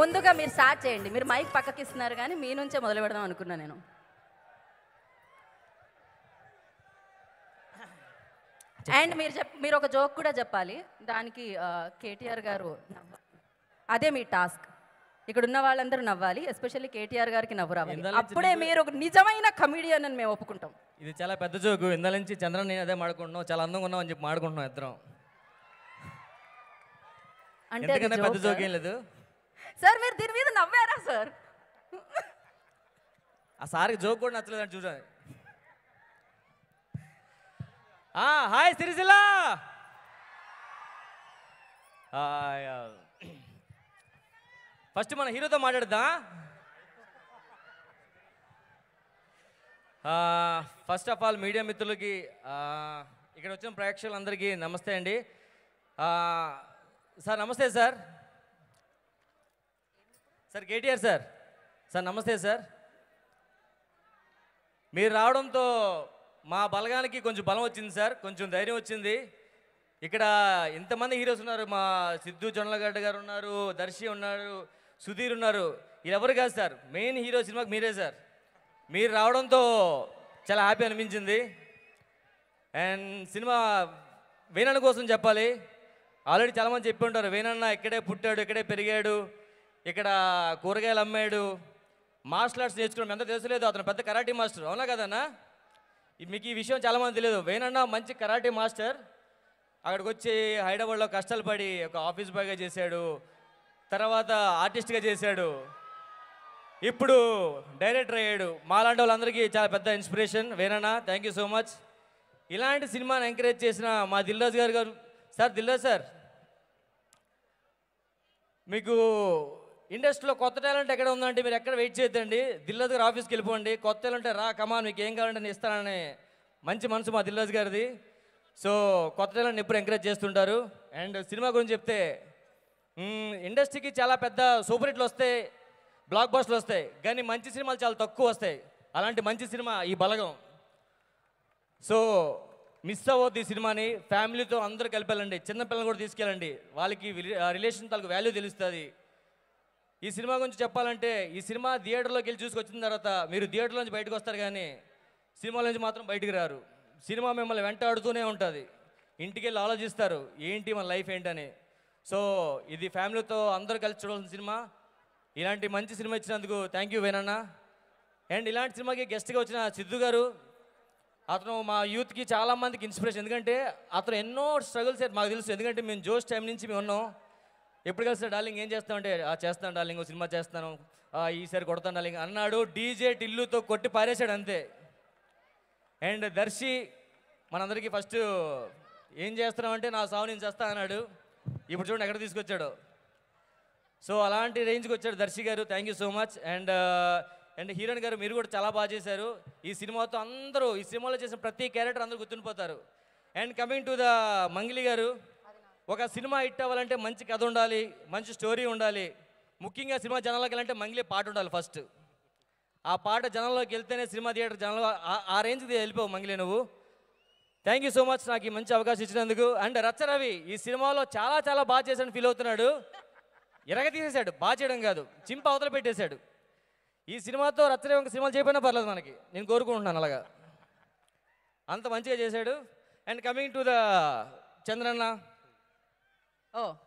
ముందుగా మీరు స్టార్ట్ చేయండి మీరు మైక్ పక్కకి ఇస్తున్నారు కానీ మీ నుంచే మొదలు పెడదాం అనుకున్నా నేను అండ్ మీరు చెప్ మీరు ఒక జోక్ కూడా చెప్పాలి దానికి కేటీఆర్ గారు అదే మీ టాస్క్ ఇక్కడ ఉన్న వాళ్ళందరూ నవ్వాలి ఎస్పెషల్లీ కేటీఆర్ గారికి నవ్వు రావాలి అప్పుడే మీరు ఒక నిజమైన కమిడియన్ అని మేము ఒప్పుకుంటాం ఇది చాలా పెద్ద జోకు ఇందా నుంచి చంద్ర నేను అదే మాడుకుంటున్నాం చాలా అందంగా ఉన్నాం అని చెప్పి మాడుకుంటున్నాం ఇద్దరం అంటే పెద్ద జోక్ ఏం లేదు సార్ మీరు దీని మీద నవ్వారా సార్ ఆ సార్కి జోక్ కూడా అని చూడండి హాయ్ సిరిసిల్ల ఫస్ట్ మన హీరోతో మాట్లాడదాం ఫస్ట్ ఆఫ్ ఆల్ మీడియా మిత్రులకి ఇక్కడ వచ్చిన ప్రేక్షకులందరికీ నమస్తే అండి సార్ నమస్తే sir sir KTR sir sir నమస్తే సార్ మీరు రావడంతో మా బలగానికి కొంచెం బలం వచ్చింది సార్ కొంచెం ధైర్యం వచ్చింది ఇక్కడ ఎంతమంది హీరోస్ ఉన్నారు మా సిద్ధు జొన్నలగడ్డ గారు ఉన్నారు దర్శి ఉన్నారు సుధీర్ ఉన్నారు వీళ్ళెవరు కాదు సార్ మెయిన్ హీరో సినిమాకి మీరే సార్ మీరు రావడంతో చాలా హ్యాపీ అనిపించింది అండ్ సినిమా వేణన్న కోసం చెప్పాలి ఆల్రెడీ చాలామంది చెప్పి ఉంటారు వేణన్న ఇక్కడే పుట్టాడు ఇక్కడే పెరిగాడు ఇక్కడ కూరగాయలు అమ్మాడు మార్షల్ ఆర్ట్స్ నేర్చుకున్నాం ఎంత తెలుసులేదు అతను పెద్ద కరాటీ మాస్టర్ అవునా కదన్నా మీకు ఈ విషయం చాలామంది తెలియదు వేనన్న మంచి కరాటీ మాస్టర్ అక్కడికి వచ్చి హైదరాబాద్లో కష్టాలు పడి ఒక ఆఫీస్ బాయ్గా చేశాడు తర్వాత ఆర్టిస్ట్గా చేశాడు ఇప్పుడు డైరెక్టర్ అయ్యాడు మాలాంటి వాళ్ళందరికీ చాలా పెద్ద ఇన్స్పిరేషన్ వేనన్న థ్యాంక్ యూ సో మచ్ ఇలాంటి సినిమాని ఎంకరేజ్ చేసిన మా దిల్రాజ్ గారు గారు సార్ దిల్రాజ్ సార్ మీకు ఇండస్ట్రీలో కొత్త టాలెంట్ ఎక్కడ ఉందంటే మీరు ఎక్కడ వెయిట్ చేయొద్దండి దిల్లాజ్ గారు ఆఫీస్కి వెళ్ళిపోండి కొత్త టాలెంట్ రా కమా మీకు ఏం కావాలంటే నేను ఇస్తానని మంచి మనసు మా దిల్లాజ్ గారిది సో కొత్త టాలెంట్ ఎప్పుడు ఎంకరేజ్ చేస్తుంటారు అండ్ సినిమా గురించి చెప్తే ఇండస్ట్రీకి చాలా పెద్ద సూపర్ హిట్లు వస్తాయి బ్లాక్ బస్ట్లు వస్తాయి కానీ మంచి సినిమాలు చాలా తక్కువ వస్తాయి అలాంటి మంచి సినిమా ఈ బలగం సో మిస్ అవ్వద్దు ఈ సినిమాని ఫ్యామిలీతో అందరూ కలిపెళ్ళండి చిన్నపిల్లలు కూడా తీసుకెళ్ళండి వాళ్ళకి రిలేషన్ తాలకు వాల్యూ తెలుస్తుంది ఈ సినిమా గురించి చెప్పాలంటే ఈ సినిమా థియేటర్లోకి వెళ్ళి చూసుకొచ్చిన తర్వాత మీరు థియేటర్ నుంచి బయటకు వస్తారు కానీ సినిమా నుంచి మాత్రం బయటికి రారు సినిమా మిమ్మల్ని వెంటాడుతూనే ఉంటుంది ఇంటికి వెళ్ళి ఆలోచిస్తారు ఏంటి మన లైఫ్ ఏంటని సో ఇది ఫ్యామిలీతో అందరూ కలిసి చూడాల్సిన సినిమా ఇలాంటి మంచి సినిమా ఇచ్చినందుకు థ్యాంక్ యూ వేనన్న అండ్ ఇలాంటి సినిమాకి గెస్ట్గా వచ్చిన సిద్ధు గారు అతను మా యూత్కి చాలామందికి ఇన్స్పిరేషన్ ఎందుకంటే అతను ఎన్నో స్ట్రగుల్స్ మాకు తెలుసు ఎందుకంటే మేము జోష్ టైం నుంచి మేము ఉన్నాం ఎప్పుడు కలిసి డార్లింగ్ ఏం ఆ చేస్తాను డార్లింగ్ సినిమా చేస్తాను ఈసారి కొడతాను డార్లింగ్ అన్నాడు డీజే టిల్లుతో కొట్టి పారేశాడు అంతే అండ్ దర్శి మనందరికీ ఫస్ట్ ఏం చేస్తున్నామంటే నా సాగు నేను చేస్తా అన్నాడు ఇప్పుడు చూడండి ఎక్కడ తీసుకొచ్చాడు సో అలాంటి రేంజ్కి వచ్చాడు దర్శి గారు thank you so much and and heroine గారు మీరు కూడా చాలా బాగా చేశారు ఈ సినిమాతో అందరూ ఈ సినిమాలో చేసిన ప్రతి క్యారెక్టర్ అందరూ గుర్తుండిపోతారు and coming to the Mangli గారు ఒక సినిమా హిట్ అవ్వాలంటే మంచి కథ ఉండాలి మంచి స్టోరీ ఉండాలి ముఖ్యంగా సినిమా జనాలకు వెళ్ళాలంటే మంగిలే పాట ఉండాలి ఫస్ట్ ఆ పాట జనంలోకి వెళ్తేనే సినిమా థియేటర్ జనంలో ఆ రేంజ్కి వెళ్ళిపోవు మంగిలే నువ్వు థ్యాంక్ యూ సో మచ్ నాకు ఈ మంచి అవకాశం ఇచ్చినందుకు అండ్ రచ్చరవి ఈ సినిమాలో చాలా చాలా బాగా చేశాడు ఫీల్ అవుతున్నాడు ఎరగ తీసేశాడు బాగా చేయడం కాదు చింప అవతల పెట్టేశాడు ఈ సినిమాతో రచ్చరవి ఇంకా సినిమాలు చేయకపోయినా పర్లేదు మనకి నేను కోరుకుంటున్నాను అలాగా అంత మంచిగా చేశాడు and coming to the Chandranna Oh,